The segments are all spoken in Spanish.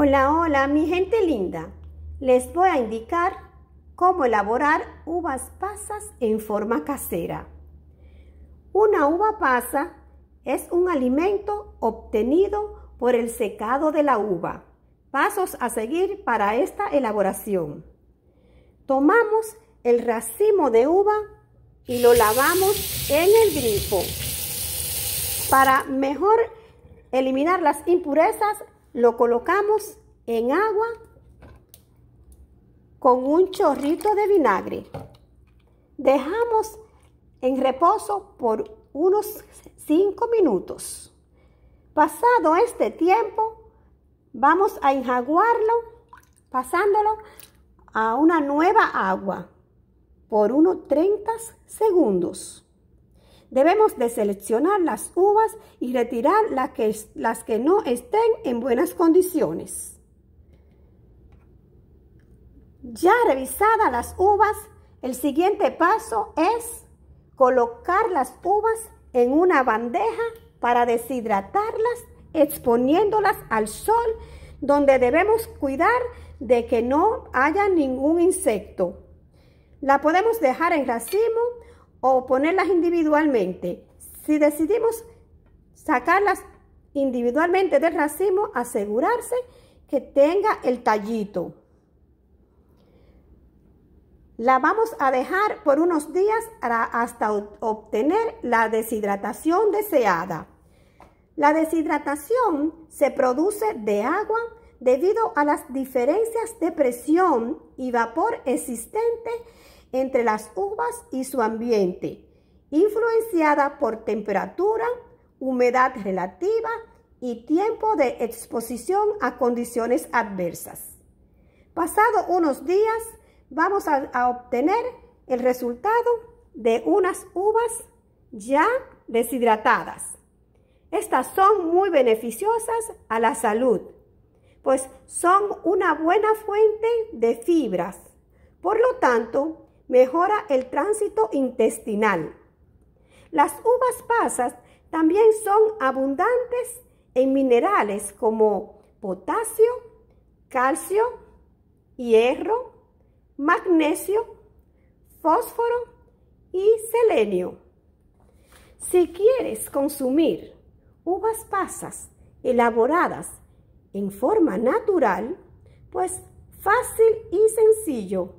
Hola, hola, mi gente linda. Les voy a indicar cómo elaborar uvas pasas en forma casera. Una uva pasa es un alimento obtenido por el secado de la uva. Pasos a seguir para esta elaboración. Tomamos el racimo de uva y lo lavamos en el grifo. Para mejor eliminar las impurezas, lo colocamos en agua con un chorrito de vinagre. Dejamos en reposo por unos 5 minutos. Pasado este tiempo, vamos a enjaguarlo pasándolo a una nueva agua por unos 30 segundos. Debemos de seleccionar las uvas y retirar las que, las que no estén en buenas condiciones. Ya revisadas las uvas, el siguiente paso es colocar las uvas en una bandeja para deshidratarlas exponiéndolas al sol donde debemos cuidar de que no haya ningún insecto. La podemos dejar en racimo o ponerlas individualmente. Si decidimos sacarlas individualmente del racimo, asegurarse que tenga el tallito. La vamos a dejar por unos días hasta obtener la deshidratación deseada. La deshidratación se produce de agua debido a las diferencias de presión y vapor existentes entre las uvas y su ambiente, influenciada por temperatura, humedad relativa y tiempo de exposición a condiciones adversas. Pasado unos días, vamos a, a obtener el resultado de unas uvas ya deshidratadas. Estas son muy beneficiosas a la salud, pues son una buena fuente de fibras. Por lo tanto, mejora el tránsito intestinal. Las uvas pasas también son abundantes en minerales como potasio, calcio, hierro, magnesio, fósforo y selenio. Si quieres consumir uvas pasas elaboradas en forma natural, pues fácil y sencillo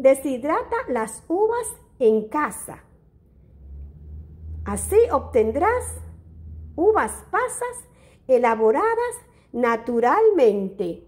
Deshidrata las uvas en casa. Así obtendrás uvas pasas elaboradas naturalmente.